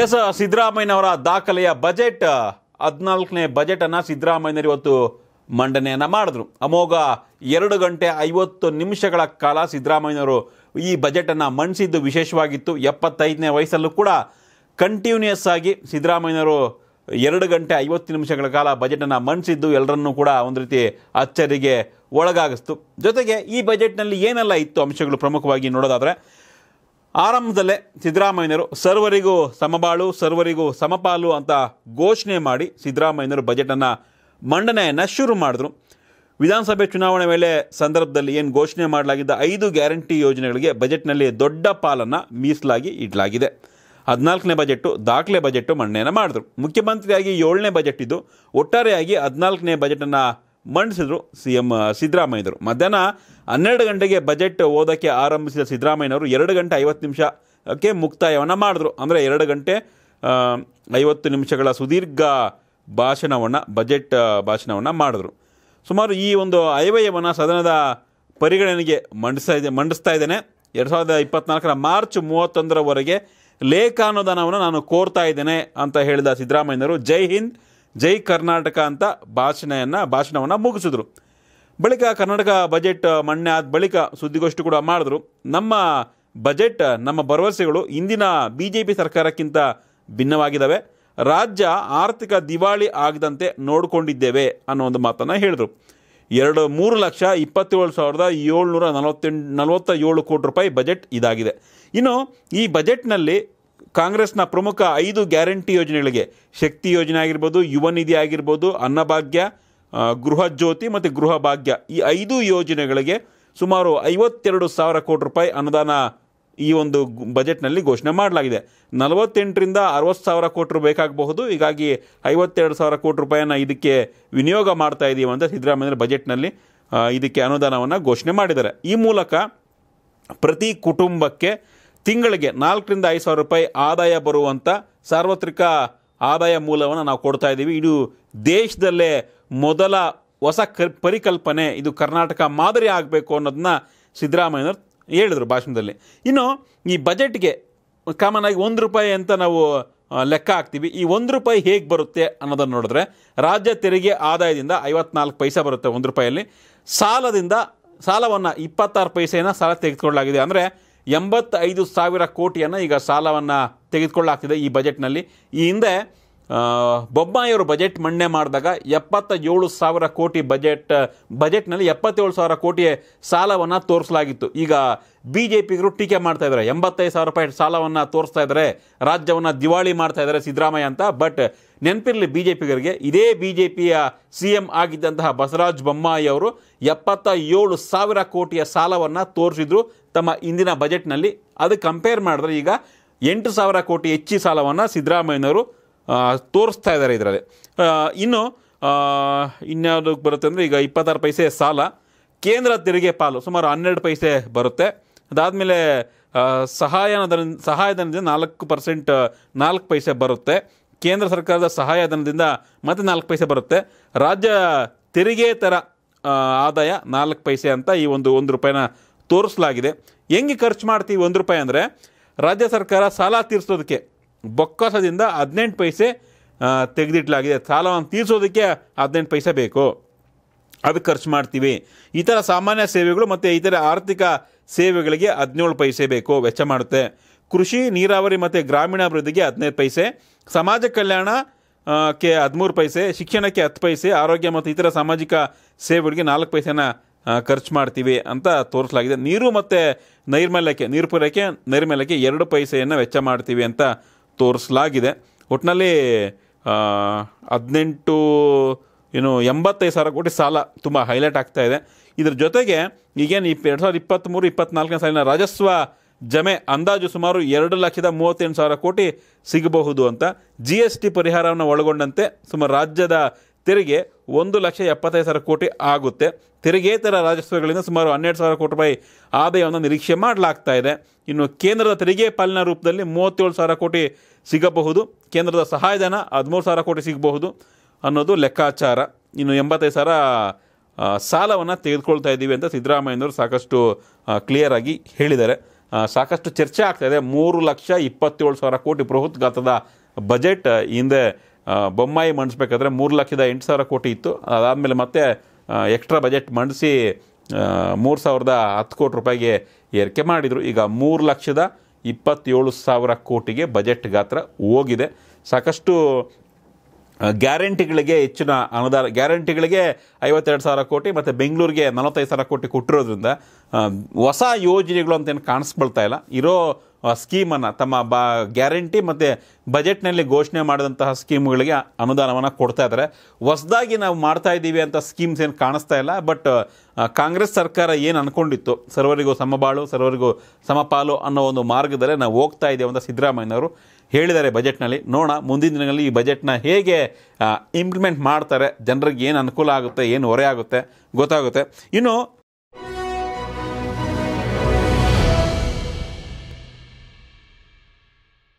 S ಸಿದ್ದರಾಮಯ್ಯನವರ ದಾಖಲೆಯ budget ಹದಿನಾಲ್ಕನೇ ಬಜೆಟನ್ನು ಸಿದ್ದರಾಮಯ್ಯನವರು ಇವತ್ತು ಮಂಡನೆಯನ್ನು ಮಾಡಿದ್ರು ಅಮೋಘ ಎರಡು ಗಂಟೆ ಐವತ್ತು ನಿಮಿಷಗಳ ಕಾಲ ಸಿದ್ದರಾಮಯ್ಯನವರು ಈ ಬಜೆಟನ್ನು ಮಂಡಿಸಿದ್ದು ವಿಶೇಷವಾಗಿತ್ತು ಎಪ್ಪತ್ತೈದನೇ ವಯಸ್ಸಲ್ಲೂ ಕೂಡ ಕಂಟಿನ್ಯೂಯಸ್ ಆಗಿ ಸಿದ್ದರಾಮಯ್ಯನವರು ಎರಡು ಗಂಟೆ ಐವತ್ತು ನಿಮಿಷಗಳ ಕಾಲ ಬಜೆಟನ್ನು ಮಂಡಿಸಿದ್ದು ಎಲ್ಲರನ್ನೂ ಕೂಡ ಒಂದು ರೀತಿ ಅಚ್ಚರಿಗೆ ಒಳಗಾಗಿಸ್ತು ಜೊತೆಗೆ ಈ ಬಜೆಟ್ನಲ್ಲಿ ಏನೆಲ್ಲ ಇತ್ತು ಅಂಶಗಳು ಪ್ರಮುಖವಾಗಿ ನೋಡೋದಾದರೆ ಆರಂಭದಲ್ಲೇ ಸಿದ್ದರಾಮಯ್ಯರು ಸರ್ವರಿಗೂ ಸಮಬಾಳು ಸರ್ವರಿಗೂ ಸಮಪಾಲು ಅಂತ ಘೋಷಣೆ ಮಾಡಿ ಸಿದ್ದರಾಮಯ್ಯನವರು ಬಜೆಟನ್ನು ಮಂಡನೆಯನ್ನು ಶುರು ಮಾಡಿದ್ರು ವಿಧಾನಸಭೆ ಚುನಾವಣೆ ವೇಳೆ ಸಂದರ್ಭದಲ್ಲಿ ಏನು ಘೋಷಣೆ ಮಾಡಲಾಗಿದ್ದ ಐದು ಗ್ಯಾರಂಟಿ ಯೋಜನೆಗಳಿಗೆ ಬಜೆಟ್ನಲ್ಲಿ ದೊಡ್ಡ ಪಾಲನ್ನು ಮೀಸಲಾಗಿ ಇಡಲಾಗಿದೆ ಹದಿನಾಲ್ಕನೇ ಬಜೆಟ್ಟು ದಾಖಲೆ ಬಜೆಟ್ಟು ಮಂಡನೆಯನ್ನು ಮಾಡಿದ್ರು ಮುಖ್ಯಮಂತ್ರಿಯಾಗಿ ಏಳನೇ ಬಜೆಟ್ ಇದು ಒಟ್ಟಾರೆಯಾಗಿ ಹದಿನಾಲ್ಕನೇ ಬಜೆಟನ್ನು ಮಂಡಿಸಿದರು ಸಿ ಎಂ ಸಿದ್ದರಾಮಯ್ಯರು ಮಧ್ಯಾಹ್ನ ಹನ್ನೆರಡು ಗಂಟೆಗೆ ಬಜೆಟ್ ಓದೋಕ್ಕೆ ಆರಂಭಿಸಿದ ಸಿದ್ದರಾಮಯ್ಯನವರು ಎರಡು ಗಂಟೆ ಐವತ್ತು ನಿಮಿಷಕ್ಕೆ ಮುಕ್ತಾಯವನ್ನು ಮಾಡಿದ್ರು ಅಂದರೆ ಎರಡು ಗಂಟೆ ಐವತ್ತು ನಿಮಿಷಗಳ ಸುದೀರ್ಘ ಭಾಷಣವನ್ನು ಬಜೆಟ್ ಭಾಷಣವನ್ನು ಮಾಡಿದ್ರು ಸುಮಾರು ಈ ಒಂದು ಅಯವ್ಯಯವನ್ನು ಸದನದ ಪರಿಗಣನೆಗೆ ಮಂಡಿಸ್ತಾ ಇದೆ ಮಂಡಿಸ್ತಾ ಇದ್ದೇನೆ ಎರಡು ಸಾವಿರದ ಇಪ್ಪತ್ನಾಲ್ಕರ ಮಾರ್ಚ್ ಮೂವತ್ತೊಂದರವರೆಗೆ ಲೇಖಾನುದಾನವನ್ನು ನಾನು ಕೋರ್ತಾ ಇದ್ದೇನೆ ಅಂತ ಹೇಳಿದ ಸಿದ್ದರಾಮಯ್ಯನವರು ಜೈ ಹಿಂದ್ ಜೈ ಕರ್ನಾಟಕ ಅಂತ ಭಾಷಣೆಯನ್ನು ಭಾಷಣವನ್ನು ಮುಗಿಸಿದ್ರು ಬಳಿಕ ಕರ್ನಾಟಕ ಬಜೆಟ್ ಮಣ್ಣೆ ಆದ ಬಳಿಕ ಸುದ್ದಿಗೋಷ್ಠಿ ಕೂಡ ಮಾಡಿದ್ರು ನಮ್ಮ ಬಜೆಟ್ ನಮ್ಮ ಭರವಸೆಗಳು ಇಂದಿನ ಬಿ ಜೆ ಪಿ ಸರ್ಕಾರಕ್ಕಿಂತ ಭಿನ್ನವಾಗಿದ್ದಾವೆ ರಾಜ್ಯ ಆರ್ಥಿಕ ದಿವಾಳಿ ಆಗದಂತೆ ನೋಡಿಕೊಂಡಿದ್ದೇವೆ ಅನ್ನೋ ಒಂದು ಮಾತನ್ನು ಹೇಳಿದರು ಎರಡು ಮೂರು ಲಕ್ಷ ಇಪ್ಪತ್ತೇಳು ಸಾವಿರದ ಏಳ್ನೂರ ನಲವತ್ತೆಂಟು ನಲವತ್ತ ಏಳು ಕೋಟಿ ರೂಪಾಯಿ ಬಜೆಟ್ ಇದಾಗಿದೆ ಇನ್ನು ಈ ಬಜೆಟ್ನಲ್ಲಿ ಕಾಂಗ್ರೆಸ್ನ ಪ್ರಮುಖ ಐದು ಗ್ಯಾರಂಟಿ ಯೋಜನೆಗಳಿಗೆ ಶಕ್ತಿ ಯೋಜನೆ ಆಗಿರ್ಬೋದು ಯುವ ನಿಧಿ ಆಗಿರ್ಬೋದು ಅನ್ನಭಾಗ್ಯ ಗೃಹ ಜ್ಯೋತಿ ಮತ್ತು ಗೃಹ ಭಾಗ್ಯ ಈ ಐದು ಯೋಜನೆಗಳಿಗೆ ಸುಮಾರು ಐವತ್ತೆರಡು ಸಾವಿರ ಕೋಟಿ ರೂಪಾಯಿ ಅನುದಾನ ಈ ಒಂದು ಬಜೆಟ್ನಲ್ಲಿ ಘೋಷಣೆ ಮಾಡಲಾಗಿದೆ ನಲವತ್ತೆಂಟರಿಂದ ಅರವತ್ತು ಸಾವಿರ ಕೋಟಿ ರೂಪಾಯಿ ಬೇಕಾಗಬಹುದು ಹೀಗಾಗಿ ಐವತ್ತೆರಡು ಸಾವಿರ ಕೋಟಿ ರೂಪಾಯಿಯನ್ನು ಇದಕ್ಕೆ ವಿನಿಯೋಗ ಮಾಡ್ತಾ ಇದ್ದೀವಿ ಅಂತ ಸಿದ್ದರಾಮಯ್ಯ ಬಜೆಟ್ನಲ್ಲಿ ಇದಕ್ಕೆ ಅನುದಾನವನ್ನು ಘೋಷಣೆ ಮಾಡಿದ್ದಾರೆ ಈ ಮೂಲಕ ಪ್ರತಿ ಕುಟುಂಬಕ್ಕೆ ತಿಂಗಳಿಗೆ ನಾಲ್ಕರಿಂದ ಐದು ಸಾವಿರ ರೂಪಾಯಿ ಆದಾಯ ಬರುವಂಥ ಸಾರ್ವತ್ರಿಕ ಆದಾಯ ಮೂಲವನ್ನು ನಾವು ಕೊಡ್ತಾ ಇದ್ದೀವಿ ಇದು ದೇಶದಲ್ಲೇ ಮೊದಲ ಹೊಸ ಪರಿಕಲ್ಪನೆ ಇದು ಕರ್ನಾಟಕ ಮಾದರಿ ಆಗಬೇಕು ಅನ್ನೋದನ್ನ ಸಿದ್ದರಾಮಯ್ಯನವರು ಹೇಳಿದರು ಭಾಷಣದಲ್ಲಿ ಇನ್ನು ಈ ಬಜೆಟ್ಗೆ ಕಾಮನ್ ಆಗಿ ಒಂದು ರೂಪಾಯಿ ಅಂತ ನಾವು ಲೆಕ್ಕ ಹಾಕ್ತೀವಿ ಈ ಒಂದು ರೂಪಾಯಿ ಹೇಗೆ ಬರುತ್ತೆ ಅನ್ನೋದನ್ನು ನೋಡಿದ್ರೆ ರಾಜ್ಯ ತೆರಿಗೆ ಆದಾಯದಿಂದ ಐವತ್ನಾಲ್ಕು ಪೈಸೆ ಬರುತ್ತೆ ಒಂದು ರೂಪಾಯಲ್ಲಿ ಸಾಲದಿಂದ ಸಾಲವನ್ನು ಇಪ್ಪತ್ತಾರು ಪೈಸೆಯನ್ನು ಸಾಲ ತೆಗೆದುಕೊಳ್ಳಲಾಗಿದೆ ಅಂದರೆ ಎಂಬತ್ತೈದು ಸಾವಿರ ಕೋಟಿಯನ್ನು ಈಗ ಸಾಲವನ್ನು ತೆಗೆದುಕೊಳ್ಳಾಗ್ತಿದೆ ಈ ಬಜೆಟ್ನಲ್ಲಿ ಈ ಹಿಂದೆ ಬೊಮ್ಮಾಯಿಯವರು ಬಜೆಟ್ ಮಂಡನೆ ಮಾಡಿದಾಗ ಎಪ್ಪತ್ತ ಏಳು ಸಾವಿರ ಕೋಟಿ ಬಜೆಟ್ ಬಜೆಟ್ನಲ್ಲಿ ಎಪ್ಪತ್ತೇಳು ಸಾವಿರ ಕೋಟಿ ಸಾಲವನ್ನು ತೋರಿಸಲಾಗಿತ್ತು ಈಗ ಬಿ ಜೆ ಪಿಗರು ಟೀಕೆ ಮಾಡ್ತಾ ಇದ್ದಾರೆ ಎಂಬತ್ತೈದು ಸಾವಿರ ರೂಪಾಯಿ ಸಾಲವನ್ನು ತೋರಿಸ್ತಾ ಇದ್ದಾರೆ ರಾಜ್ಯವನ್ನು ದಿವಾಳಿ ಮಾಡ್ತಾ ಇದ್ದಾರೆ ಸಿದ್ದರಾಮಯ್ಯ ಅಂತ ಬಟ್ ನೆನಪಿರಲಿ ಬಿ ಜೆ ಪಿಗರಿಗೆ ಇದೇ ಬಿ ಜೆ ಪಿಯ ಸಿ ಎಂ ಆಗಿದ್ದಂತಹ ಬಸವರಾಜ ಬೊಮ್ಮಾಯಿ ಅವರು ಎಪ್ಪತ್ತ ಏಳು ಸಾವಿರ ಕೋಟಿಯ ಸಾಲವನ್ನು ತೋರಿಸಿದ್ರು ತಮ್ಮ ಇಂದಿನ ಬಜೆಟ್ನಲ್ಲಿ ಅದು ಕಂಪೇರ್ ಮಾಡಿದ್ರೆ ಈಗ ಎಂಟು ಸಾವಿರ ಕೋಟಿ ಹೆಚ್ಚಿ ಸಾಲವನ್ನು ಸಿದ್ದರಾಮಯ್ಯನವರು ತೋರಿಸ್ತಾ ಇದ್ದಾರೆ ಇದರಲ್ಲಿ ಇನ್ನು ಇನ್ಯಾವುದಕ್ಕೆ ಬರುತ್ತೆ ಅಂದರೆ ಈಗ ಇಪ್ಪತ್ತಾರು ಪೈಸೆ ಸಾಲ ಕೇಂದ್ರ ತೆರಿಗೆ ಪಾಲು ಸುಮಾರು ಹನ್ನೆರಡು ಪೈಸೆ ಬರುತ್ತೆ ಅದಾದಮೇಲೆ ಸಹಾಯಧನ ಸಹಾಯಧನದಿಂದ ನಾಲ್ಕು ಪರ್ಸೆಂಟ್ ನಾಲ್ಕು ಪೈಸೆ ಬರುತ್ತೆ ಕೇಂದ್ರ ಸರ್ಕಾರದ ಸಹಾಯಧನದಿಂದ ಮತ್ತೆ ನಾಲ್ಕು ಪೈಸೆ ಬರುತ್ತೆ ರಾಜ್ಯ ತೆರಿಗೆ ಥರ ಆದಾಯ ನಾಲ್ಕು ಪೈಸೆ ಅಂತ ಈ ಒಂದು ಒಂದು ರೂಪಾಯಿನ ತೋರಿಸಲಾಗಿದೆ ಹೆಂಗೆ ಖರ್ಚು ಮಾಡ್ತೀವಿ ಒಂದು ರೂಪಾಯಿ ಅಂದರೆ ರಾಜ್ಯ ಸರ್ಕಾರ ಸಾಲ ತೀರಿಸೋದಕ್ಕೆ ಬೊಕ್ಕಸದಿಂದ ಹದಿನೆಂಟು ಪೈಸೆ ತೆಗೆದಿಟ್ಲಾಗಿದೆ ಸಾಲವನ್ನು ತೀರಿಸೋದಕ್ಕೆ ಹದಿನೆಂಟು ಪೈಸೆ ಬೇಕು ಅದಕ್ಕೆ ಖರ್ಚು ಮಾಡ್ತೀವಿ ಈ ಥರ ಸಾಮಾನ್ಯ ಸೇವೆಗಳು ಮತ್ತು ಇತರ ಆರ್ಥಿಕ ಸೇವೆಗಳಿಗೆ ಹದಿನೇಳು ಪೈಸೆ ಬೇಕು ವೆಚ್ಚ ಮಾಡುತ್ತೆ ಕೃಷಿ ನೀರಾವರಿ ಮತ್ತು ಗ್ರಾಮೀಣಾಭಿವೃದ್ಧಿಗೆ ಹದಿನೈದು ಪೈಸೆ ಸಮಾಜ ಕಲ್ಯಾಣ ಕ್ಕೆ ಹದಿಮೂರು ಪೈಸೆ ಶಿಕ್ಷಣಕ್ಕೆ ಹತ್ತು ಪೈಸೆ ಆರೋಗ್ಯ ಮತ್ತು ಇತರ ಸಾಮಾಜಿಕ ಸೇವೆಗಳಿಗೆ ನಾಲ್ಕು ಪೈಸೆನ ಖರ್ಚು ಮಾಡ್ತೀವಿ ಅಂತ ತೋರಿಸಲಾಗಿದೆ ನೀರು ಮತ್ತು ನೈರ್ಮಲ್ಯಕ್ಕೆ ನೀರು ಪೂರೈಕೆ ನೈರ್ಮಲ್ಯಕ್ಕೆ ಎರಡು ಪೈಸೆಯನ್ನು ವೆಚ್ಚ ಮಾಡ್ತೀವಿ ಅಂತ ತೋರಿಸಲಾಗಿದೆ ಒಟ್ಟಿನಲ್ಲಿ ಹದಿನೆಂಟು ಏನು ಎಂಬತ್ತೈದು ಸಾವಿರ ಕೋಟಿ ಸಾಲ ತುಂಬ ಹೈಲೈಟ್ ಆಗ್ತಾ ಇದೆ ಇದ್ರ ಜೊತೆಗೆ ಈಗೇನು ಇಪ್ಪ ಎರಡು ಸಾವಿರದ ಇಪ್ಪತ್ತ್ಮೂರು ಇಪ್ಪತ್ತ್ನಾಲ್ಕನೇ ಸಾಲಿನ ರಾಜಸ್ವ ಜಮೆ ಅಂದಾಜು ಸುಮಾರು ಎರಡು ಲಕ್ಷದ ಮೂವತ್ತೆಂಟು ಸಾವಿರ ಕೋಟಿ ಸಿಗಬಹುದು ಅಂತ ಜಿ ಎಸ್ ಟಿ ಪರಿಹಾರವನ್ನು ಒಳಗೊಂಡಂತೆ ಸುಮಾರು ರಾಜ್ಯದ ತೆರಿಗೆ ಒಂದು ಲಕ್ಷ ಎಪ್ಪತ್ತೈದು ಸಾವಿರ ಕೋಟಿ ಆಗುತ್ತೆ ತೆರಿಗೇತರ ರಾಜಸ್ವಗಳಿಂದ ಸುಮಾರು ಹನ್ನೆರಡು ಸಾವಿರ ಕೋಟಿ ರೂಪಾಯಿ ಆದಾಯವನ್ನು ನಿರೀಕ್ಷೆ ಮಾಡಲಾಗ್ತಾ ಇದೆ ಇನ್ನು ಕೇಂದ್ರದ ತೆರಿಗೆ ಪಾಲಿನ ರೂಪದಲ್ಲಿ ಮೂವತ್ತೇಳು ಸಾವಿರ ಕೋಟಿ ಸಿಗಬಹುದು ಕೇಂದ್ರದ ಸಹಾಯಧನ ಹದಿಮೂರು ಸಾವಿರ ಕೋಟಿ ಸಿಗಬಹುದು ಅನ್ನೋದು ಲೆಕ್ಕಾಚಾರ ಇನ್ನು ಎಂಬತ್ತೈದು ಸಾವಿರ ಸಾಲವನ್ನು ತೆಗೆದುಕೊಳ್ತಾ ಇದ್ದೀವಿ ಅಂತ ಸಿದ್ದರಾಮಯ್ಯನವರು ಸಾಕಷ್ಟು ಕ್ಲಿಯರ್ ಆಗಿ ಹೇಳಿದ್ದಾರೆ ಸಾಕಷ್ಟು ಚರ್ಚೆ ಆಗ್ತಾಯಿದೆ ಮೂರು ಲಕ್ಷ ಇಪ್ಪತ್ತೇಳು ಸಾವಿರ ಕೋಟಿ ಬೃಹತ್ ಗಾತ್ರದ ಬಜೆಟ್ ಹಿಂದೆ ಬೊಮ್ಮಾಯಿ ಮಂಡಿಸ್ಬೇಕಾದ್ರೆ ಮೂರು ಲಕ್ಷದ ಎಂಟು ಸಾವಿರ ಕೋಟಿ ಇತ್ತು ಅದಾದಮೇಲೆ ಮತ್ತೆ ಎಕ್ಸ್ಟ್ರಾ ಬಜೆಟ್ ಮಂಡಿಸಿ ಮೂರು ಸಾವಿರದ ಹತ್ತು ಕೋಟಿ ರೂಪಾಯಿಗೆ ಏರಿಕೆ ಮಾಡಿದರು ಈಗ ಮೂರು ಲಕ್ಷದ ಇಪ್ಪತ್ತೇಳು ಸಾವಿರ ಕೋಟಿಗೆ ಬಜೆಟ್ ಗಾತ್ರ ಹೋಗಿದೆ ಸಾಕಷ್ಟು ಗ್ಯಾರಂಟಿಗಳಿಗೆ ಹೆಚ್ಚಿನ ಅನುದಾನ ಗ್ಯಾರಂಟಿಗಳಿಗೆ ಐವತ್ತೆರಡು ಸಾವಿರ ಕೋಟಿ ಮತ್ತು ಬೆಂಗಳೂರಿಗೆ ನಲವತ್ತೈದು ಸಾವಿರ ಕೋಟಿ ಕೊಟ್ಟಿರೋದ್ರಿಂದ ಹೊಸ ಯೋಜನೆಗಳು ಅಂತೇನು ಕಾಣಿಸ್ಕೊಳ್ತಾ ಇಲ್ಲ ಇರೋ ಸ್ಕೀಮನ್ನು ತಮ್ಮ ಬ ಗ್ಯಾರಂಟಿ ಮತ್ತು ಬಜೆಟ್ನಲ್ಲಿ ಘೋಷಣೆ ಮಾಡಿದಂತಹ ಸ್ಕೀಮ್ಗಳಿಗೆ ಅನುದಾನವನ್ನು ಕೊಡ್ತಾ ಇದ್ದಾರೆ ಹೊಸದಾಗಿ ನಾವು ಮಾಡ್ತಾ ಇದ್ದೀವಿ ಅಂತ ಸ್ಕೀಮ್ಸ್ ಏನು ಕಾಣಿಸ್ತಾ ಇಲ್ಲ ಬಟ್ ಕಾಂಗ್ರೆಸ್ ಸರ್ಕಾರ ಏನು ಅಂದ್ಕೊಂಡಿತ್ತು ಸರ್ವರಿಗೂ ಸಮಬಾಳು ಸರ್ವರಿಗೂ ಸಮಪಾಲು ಅನ್ನೋ ಒಂದು ಮಾರ್ಗದಲ್ಲೇ ನಾವು ಹೋಗ್ತಾ ಇದ್ದೇವೆ ಅಂತ ಸಿದ್ದರಾಮಯ್ಯನವರು ಹೇಳಿದ್ದಾರೆ ಬಜೆಟ್ನಲ್ಲಿ ನೋಡೋಣ ಮುಂದಿನ ದಿನಗಳಲ್ಲಿ ಈ ಬಜೆಟ್ನ ಹೇಗೆ ಇಂಪ್ಲಿಮೆಂಟ್ ಮಾಡ್ತಾರೆ ಜನರಿಗೆ ಏನು ಅನುಕೂಲ ಆಗುತ್ತೆ ಏನು ಹೊರೆ ಆಗುತ್ತೆ ಗೊತ್ತಾಗುತ್ತೆ ಇನ್ನು